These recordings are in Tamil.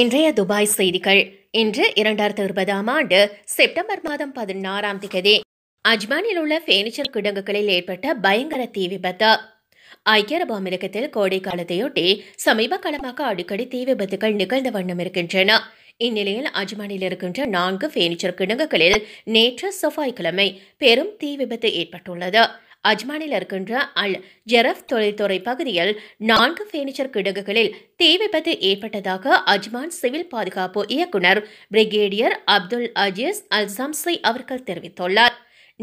இன்றைய துபாய் செய்திகள் இன்று இரண்டாயிரத்தி இருபதாம் ஆண்டு செப்டம்பர் மாதம் பதினாறாம் தேதி அஜ்மானில் உள்ள பேனிச்சர் கிடங்குகளில் ஏற்பட்ட பயங்கர தீ விபத்து ஐக்கிய அரபு அமெரிக்கத்தில் கோடை காலத்தையொட்டி சமீப காலமாக அடிக்கடி தீ விபத்துகள் நிகழ்ந்த வண்ணம் இருக்கின்றன இந்நிலையில் அஜ்மானில் இருக்கின்ற நான்கு பேனிச்சர் கிடங்குகளில் நேற்று செவ்வாய்க்கிழமை பெரும் தீ விபத்து ஏற்பட்டுள்ளது அஜ்மானில் இருக்கின்ற அல் ஜெரஃப் தொழில்துறை பகுதியில் நான்கு பேனிச்சர் கிடங்குகளில் தீ விபத்து ஏற்பட்டதாக அஜ்மான் சிவில் பாதுகாப்பு இயக்குனர் brigadier Abdul Aziz Al Shamsi அவர்கள் தெரிவித்துள்ளார்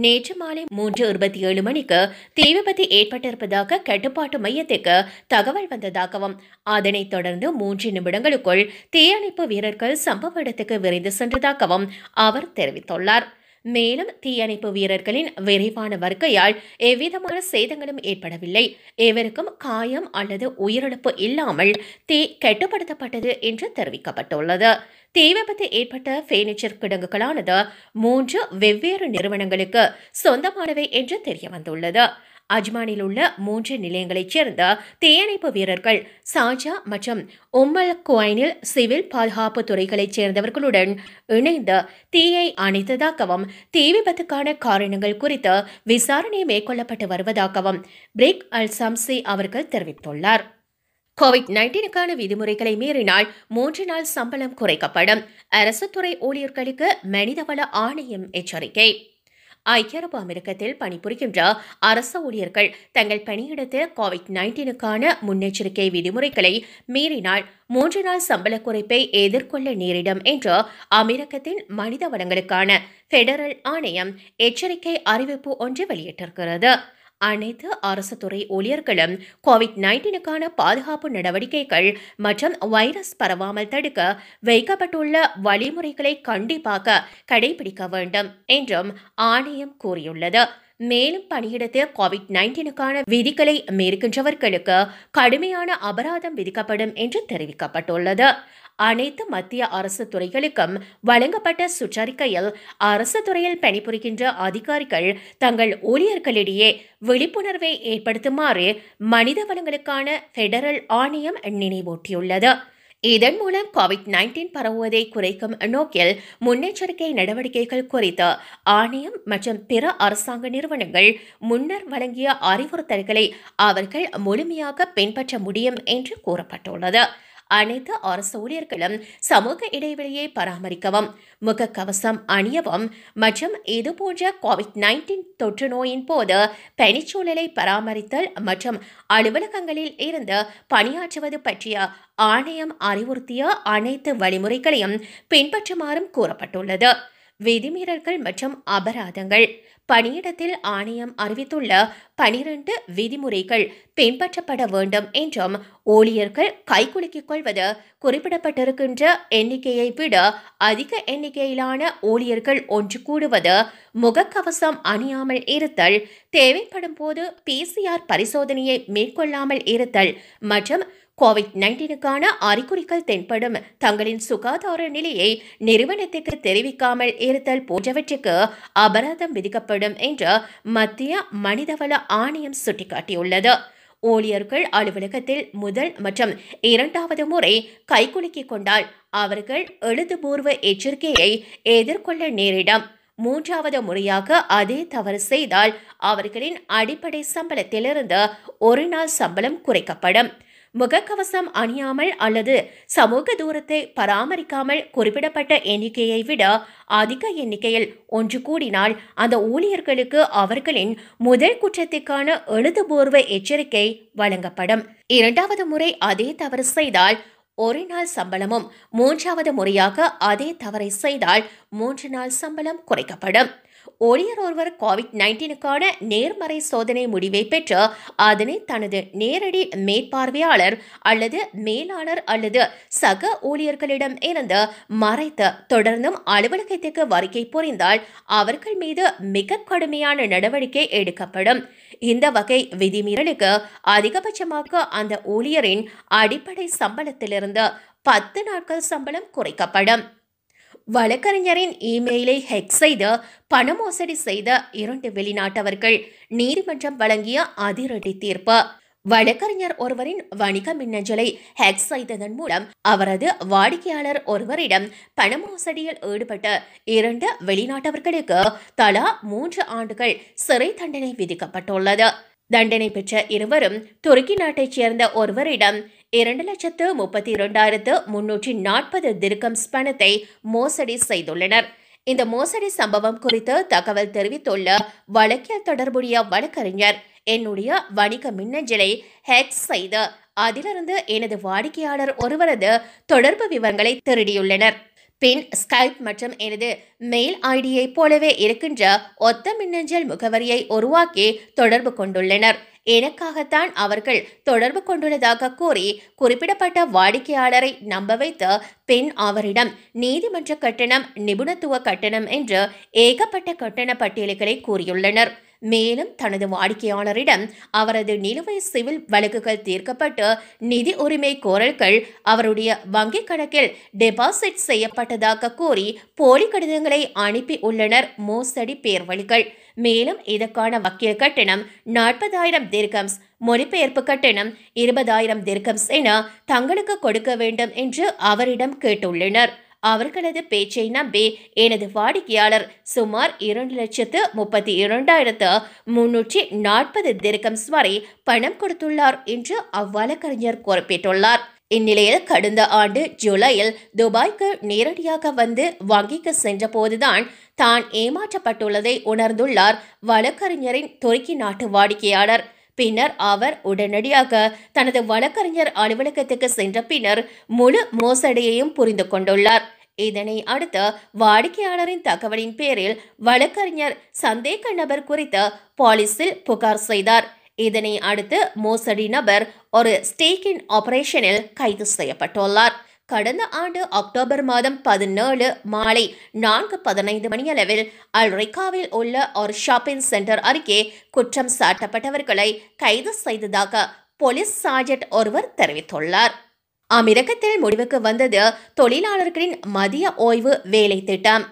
நேற்று மாலை மூன்று இருபத்தி ஏழு மணிக்கு தீ விபத்து ஏற்பட்டிருப்பதாக கட்டுப்பாட்டு மையத்திற்கு தகவல் வந்ததாகவும் அதனைத் தொடர்ந்து மூன்று நிமிடங்களுக்குள் தீயணைப்பு வீரர்கள் சம்பவ இடத்துக்கு விரைந்து சென்றதாகவும் அவர் தெரிவித்துள்ளார் மேலும் தீயணைப்பு வீரர்களின் விரைவான வருகையால் எவ்விதமான சேதங்களும் ஏற்படவில்லை எவருக்கும் காயம் அல்லது உயிரிழப்பு இல்லாமல் தீ கட்டுப்படுத்தப்பட்டது என்று தெரிவிக்கப்பட்டுள்ளது தீ விபத்து ஏற்பட்ட பேனிச்சர் கிடங்குகளானது மூன்று வெவ்வேறு நிறுவனங்களுக்கு சொந்தமானவை என்று தெரிய வந்துள்ளது அஜ்மானில் உள்ள மூன்று நிலையங்களைச் சேர்ந்த தீயணைப்பு வீரர்கள் சாஜா மற்றும் உம்மல் குவைனில் சிவில் பாதுகாப்பு துறைகளைச் சேர்ந்தவர்களுடன் இணைந்து தீயை அணைத்ததாகவும் தீ விபத்துக்கான காரணங்கள் குறித்து விசாரணை மேற்கொள்ளப்பட்டு வருவதாகவும் பிரிக் அல் சம்சி அவர்கள் தெரிவித்துள்ளார் கோவிட் நைன்டீனுக்கான விதிமுறைகளை மீறினால் மூன்று நாள் சம்பளம் குறைக்கப்படும் அரசு துறை ஊழியர்களுக்கு மனிதவள ஆணையம் எச்சரிக்கை ஐக்கிய அரபு அமெரிக்கத்தில் பணிபுரிகின்ற அரச ஊழியர்கள் தங்கள் பணியிடத்தில் கோவிட் நைன்டீனுக்கான முன்னெச்சரிக்கை விதிமுறைகளை மீறினால் மூன்று நாள் சம்பள குறைப்பை எதிர்கொள்ள நேரிடும் என்று அமெரிக்கத்தின் மனித வளங்களுக்கான பெடரல் ஆணையம் எச்சரிக்கை அறிவிப்பு ஒன்று வெளியிட்டிருக்கிறது அனைத்து அரசு துறை ஊழியர்களும் கோவிட் நைன்டீனுக்கான பாதுகாப்பு நடவடிக்கைகள் மற்றும் வைரஸ் பரவாமல் தடுக்க வைக்கப்பட்டுள்ள வழிமுறைகளை கண்டிப்பாக கடைபிடிக்க வேண்டும் என்றும் ஆணையம் கூறியுள்ளது மேலும் பணியிடத்தில் கோவிட் நைன்டீனுக்கான விதிகளை மேற்கின்றவர்களுக்கு கடுமையான அபராதம் விதிக்கப்படும் என்று தெரிவிக்கப்பட்டுள்ளது அனைத்து மத்திய அரசு துறைகளுக்கும் வழங்கப்பட்ட சுற்றறிக்கையில் அரசு துறையில் பணிபுரிகின்ற அதிகாரிகள் தங்கள் ஊழியர்களிடையே விழிப்புணர்வை ஏற்படுத்துமாறு மனித வளங்களுக்கான பெடரல் ஆணையம் நினைவூட்டியுள்ளது இதன் மூலம் கோவிட் நைன்டீன் பரவுவதை குறைக்கும் நோக்கில் முன்னெச்சரிக்கை நடவடிக்கைகள் குறித்த ஆணையம் மற்றும் பிற அரசாங்க நிறுவனங்கள் முன்னர் வழங்கிய அறிவுறுத்தல்களை அவர்கள் முழுமையாக பின்பற்ற முடியும் என்று கூறப்பட்டுள்ளது அனைத்து அரசு ஊழியர்களும் சமூக இடைவெளியை பராமரிக்கவும் முகக்கவசம் அணியவும் மற்றும் இதுபோன்ற கோவிட் நைன்டீன் தொற்று நோயின் போது பணிச்சூழலை பராமரித்தல் மற்றும் அலுவலகங்களில் இருந்து பணியாற்றுவது பற்றிய ஆணையம் அறிவுறுத்திய அனைத்து வழிமுறைகளையும் பின்பற்றுமாறும் கூறப்பட்டுள்ளது விதிமீறல்கள் மற்றும் அபராதங்கள் பணியிடத்தில் ஆணையம் அறிவித்துள்ள பனிரெண்டு விதிமுறைகள் பின்பற்றப்பட வேண்டும் என்றும் ஊழியர்கள் கைகுலுக்கிக் கொள்வது குறிப்பிடப்பட்டிருக்கின்ற எண்ணிக்கையை விட அதிக எண்ணிக்கையிலான ஊழியர்கள் ஒன்று கூடுவது முகக்கவசம் அணியாமல் இருத்தல் தேவைப்படும் போது பிசிஆர் பரிசோதனையை மேற்கொள்ளாமல் இருத்தல் மற்றும் கோவிட் நைன்டீனுக்கான அறிகுறிகள் தென்படும் தங்களின் சுகாதார நிலையை நிறுவனத்திற்கு தெரிவிக்காமல் இருத்தல் போன்றவற்றுக்கு அபராதம் விதிக்கப்படும் என்று மத்திய மனிதவள ஆணையம் சுட்டிக்காட்டியுள்ளது ஊழியர்கள் அலுவலகத்தில் முதல் மற்றும் இரண்டாவது முறை கைகுலுக்கிக் கொண்டால் அவர்கள் எழுதுபூர்வ எச்சரிக்கையை எதிர்கொள்ள நேரிடும் மூன்றாவது முறையாக அதே தவறு செய்தால் அவர்களின் அடிப்படை சம்பளத்திலிருந்து ஒரு நாள் சம்பளம் குறைக்கப்படும் முகக்கவசம் அணியாமல் அல்லது சமூக தூரத்தை பராமரிக்காமல் குறிப்பிடப்பட்ட எண்ணிக்கையை விட அதிக எண்ணிக்கையில் ஒன்று கூடினால் அந்த ஊழியர்களுக்கு அவர்களின் முதல் குற்றத்திற்கான எழுதுபூர்வ எச்சரிக்கை வழங்கப்படும் இரண்டாவது முறை அதே தவறு செய்தால் ஒரு நாள் சம்பளமும் மூன்றாவது முறையாக அதே தவறை செய்தால் மூன்று நாள் சம்பளம் குறைக்கப்படும் ஒரியர் ஒருவர் கோவிட் நைன்டீனுக்கான நேர்மறை சோதனை முடிவை பெற்று அதனை தனது நேரடி மேற்பார்வையாளர் அல்லது மேலாளர் அல்லது சக ஊழியர்களிடம் இருந்து மறைத்து தொடர்ந்தும் அலுவலகத்திற்கு வருகை புரிந்தால் அவர்கள் மீது மிக கடுமையான நடவடிக்கை எடுக்கப்படும் இந்த வகை விதிமீறலுக்கு அதிகபட்சமாக அந்த ஊழியரின் அடிப்படை சம்பளத்திலிருந்து பத்து நாட்கள் சம்பளம் குறைக்கப்படும் வழக்கறிஞரின் இமெயிலை ஹெக் செய்து பண மோசடி செய்த இரண்டு வெளிநாட்டவர்கள் நீதிமன்றம் வழங்கிய அதிரடி தீர்ப்பு வழக்கறிஞர் ஒருவரின் வணிக மின்னஞ்சலை ஹேக் செய்ததன் மூலம் அவரது வாடிக்கையாளர் ஒருவரிடம் பண மோசடியில் ஈடுபட்ட இரண்டு வெளிநாட்டவர்களுக்கு தலா மூன்று ஆண்டுகள் சிறை தண்டனை விதிக்கப்பட்டுள்ளது தண்டனை பெற்ற இருவரும் துருக்கி நாட்டைச் சேர்ந்த ஒருவரிடம் இரண்டு லட்சத்து முப்பத்தி இரண்டாயிரத்து முன்னூற்றி நாற்பது திருக்கம் பணத்தை மோசடி செய்துள்ளனர் இந்த மோசடி சம்பவம் குறித்து தகவல் தெரிவித்துள்ள வழக்கில் தொடர்புடைய வழக்கறிஞர் என்னுடைய வணிக மின்னஞ்சலை ஹேக் செய்து அதிலிருந்து எனது வாடிக்கையாளர் ஒருவரது தொடர்பு விவரங்களை திருடியுள்ளனர் பின் ஸ்கைப் மற்றும் எனது மெயில் ஐடியை போலவே இருக்கின்ற ஒத்த மின்னஞ்சல் முகவரியை உருவாக்கி தொடர்பு கொண்டுள்ளனர் எனக்காகத்தான் அவர்கள் தொடர்பு கொண்டுள்ளதாக கூறி குறிப்பிடப்பட்ட வாடிக்கையாளரை நம்ப வைத்த பெண் அவரிடம் நீதிமன்ற கட்டணம் நிபுணத்துவ கட்டணம் என்று ஏகப்பட்ட கட்டண பட்டியல்களை கூறியுள்ளனர் மேலும் தனது வாடிக்கையாளரிடம் அவரது நிலுவை சிவில் வழக்குகள் தீர்க்கப்பட்டு நிதி உரிமை கோரல்கள் அவருடைய வங்கிக் கணக்கில் டெபாசிட் செய்யப்பட்டதாக கூறி போலி கடிதங்களை அனுப்பி உள்ளனர் மோசடி பேர்வழிகள் மேலும் இதற்கான வக்கீல் கட்டணம் நாற்பதாயிரம் திர்கம்ஸ் மொழிபெயர்ப்பு கட்டணம் இருபதாயிரம் திர்கம்ஸ் என தங்களுக்கு கொடுக்க வேண்டும் என்று அவரிடம் கேட்டுள்ளனர் அவர்களது பேச்சை நம்பி எனது வாடிக்கையாளர் சுமார் இரண்டு லட்சத்து முப்பத்தி இரண்டாயிரத்து முன்னூற்றி நாற்பது திருக்கம் வரை பணம் கொடுத்துள்ளார் என்று அவ்வழக்கறிஞர் குறிப்பிட்டுள்ளார் இந்நிலையில் கடந்த ஆண்டு ஜூலையில் துபாய்க்கு நேரடியாக வந்து வங்கிக்கு சென்றபோதுதான் தான் ஏமாற்றப்பட்டுள்ளதை உணர்ந்துள்ளார் வழக்கறிஞரின் துருக்கி நாட்டு வாடிக்கையாளர் பின்னர் அவர் உடனடியாக தனது வழக்கறிஞர் அலுவலகத்துக்கு சென்ற பின்னர் முழு மோசடியையும் புரிந்து கொண்டுள்ளார் இதனை அடுத்து வாடிக்கையாளரின் தகவலின் பேரில் வழக்கறிஞர் சந்தேக நபர் குறித்து போலீசில் புகார் செய்தார் இதனை அடுத்து மோசடி நபர் ஒரு ஸ்டேக்கின் ஆபரேஷனில் கைது செய்யப்பட்டுள்ளார் கடந்த ஆண்டு அக்டோபர் மாதம் பதினேழு மாலை நான்கு பதினைந்து மணியளவில் அல்ரிகாவில் உள்ள ஒரு ஷாப்பிங் சென்டர் அருகே குற்றம் சாட்டப்பட்டவர்களை கைது செய்ததாக போலீஸ் சார்ஜெட் ஒருவர் தெரிவித்துள்ளார் அமிரகத்தில் முடிவுக்கு வந்தது தொழிலாளர்களின் மதிய ஓய்வு வேலை திட்டம்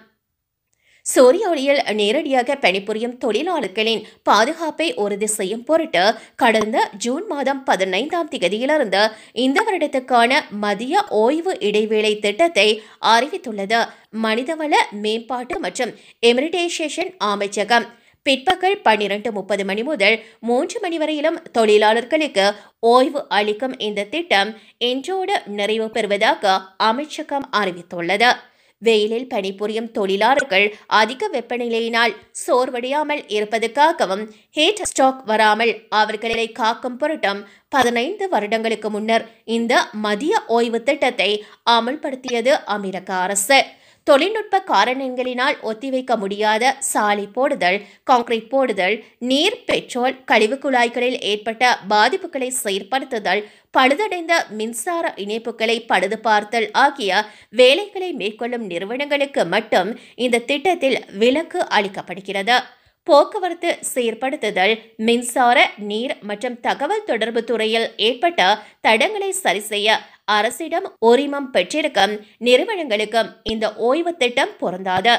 சூரிய ஒளியில் நேரடியாக பணிபுரியும் தொழிலாளர்களின் பாதுகாப்பை உறுதி செய்யும் பொருட்டு கடந்த ஜூன் மாதம் பதினைந்தாம் தேதியிலிருந்து இந்த வருடத்துக்கான மதிய ஓய்வு இடைவேளை திட்டத்தை அறிவித்துள்ளது மனிதவள மேம்பாட்டு மற்றும் எமிரிடைசேஷன் அமைச்சகம் பிற்பகல் பன்னிரண்டு முப்பது மணி முதல் மூன்று மணி வரையிலும் தொழிலாளர்களுக்கு ஓய்வு அளிக்கும் இந்த திட்டம் இன்றோடு நிறைவு பெறுவதாக அமைச்சகம் அறிவித்துள்ளது வெயிலில் பணிபுரியும் தொழிலாளர்கள் அதிக வெப்பநிலையினால் சோர்வடையாமல் இருப்பதற்காகவும் ஹீட் ஸ்டாக் வராமல் அவர்களை காக்கும் பொருட்டம் பதினைந்து வருடங்களுக்கு முன்னர் இந்த மதிய ஓய்வு திட்டத்தை அமல்படுத்தியது அமெரிக்க அரசு தொழில்நுட்ப காரணங்களினால் ஒத்திவைக்க முடியாத சாலை போடுதல் கான்கிரீட் போடுதல் நீர் பெட்ரோல் கழிவு குழாய்களில் ஏற்பட்ட பாதிப்புகளை செயற்படுத்துதல் பழுதடைந்த மின்சார இணைப்புகளை பழுது பார்த்தல் ஆகிய வேலைகளை மேற்கொள்ளும் நிறுவனங்களுக்கு மட்டும் இந்த திட்டத்தில் விலக்கு அளிக்கப்படுகிறது போக்குவரத்து சீர்படுத்துதல் மின்சார நீர் மற்றும் தகவல் தொடர்பு துறையில் ஏற்பட்ட தடங்களை சரிசெய்ய அரசிடம் உரிமம் பெற்றிருக்கும் நிறுவனங்களுக்கும் இந்த ஓய்வு திட்டம் பொருந்தாது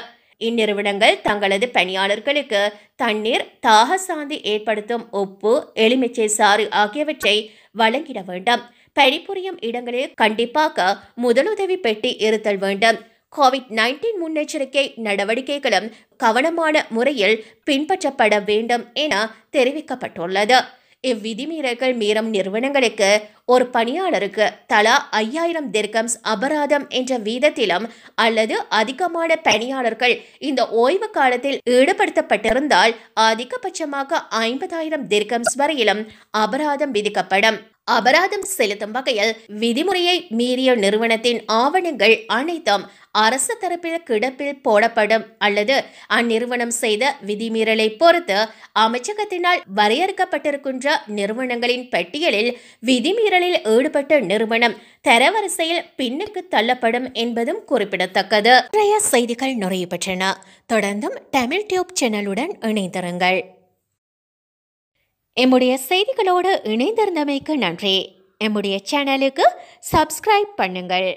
இந்நிறுவனங்கள் தங்களது பணியாளர்களுக்கு தண்ணீர் தாகசாந்தி ஏற்படுத்தும் உப்பு எலுமிச்சை சாறு ஆகியவற்றை வழங்கிட வேண்டும் பணிபுரியும் இடங்களில் கண்டிப்பாக முதலுதவி பெட்டி இருத்தல் வேண்டும் கோவிட் நைன்டீன் முன்னெச்சரிக்கை நடவடிக்கைகளும் கவனமான முறையில் பின்பற்றப்பட வேண்டும் என தெரிவிக்கப்பட்டுள்ளது இவ்விதிமீறல்கள் மீறும் நிறுவனங்களுக்கு ஒரு பணியாளருக்கு தலா ஐயாயிரம் திர்கம்ஸ் அபராதம் என்ற வீதத்திலும் அல்லது அதிகமான பணியாளர்கள் இந்த ஓய்வு காலத்தில் ஈடுபடுத்தப்பட்டிருந்தால் அதிகபட்சமாக ஐம்பதாயிரம் திர்கம்ஸ் வரையிலும் அபராதம் விதிக்கப்படும் அபராதம் செலுத்தும் வகையில் விதிமுறையை மீறிய நிறுவனத்தின் ஆவணங்கள் அனைத்தும் அரசு தரப்பில் கிடப்பில் போடப்படும் அல்லது அந்நிறுவனம் செய்த விதிமீறலை பொறுத்து அமைச்சகத்தினால் வரையறுக்கப்பட்டிருக்கின்ற நிறுவனங்களின் பட்டியலில் விதிமீறலில் ஈடுபட்ட நிறுவனம் தரவரிசையில் பின்னுக்கு தள்ளப்படும் என்பதும் குறிப்பிடத்தக்கது செய்திகள் நிறைய பெற்றன தொடர்ந்தும் தமிழ் டியூப் சேனலுடன் இணைந்திருங்கள் எம்முடைய செய்திகளோடு இணைந்திருந்தமைக்கு நன்றி எம்முடைய சேனலுக்கு சப்ஸ்கிரைப் பண்ணுங்கள்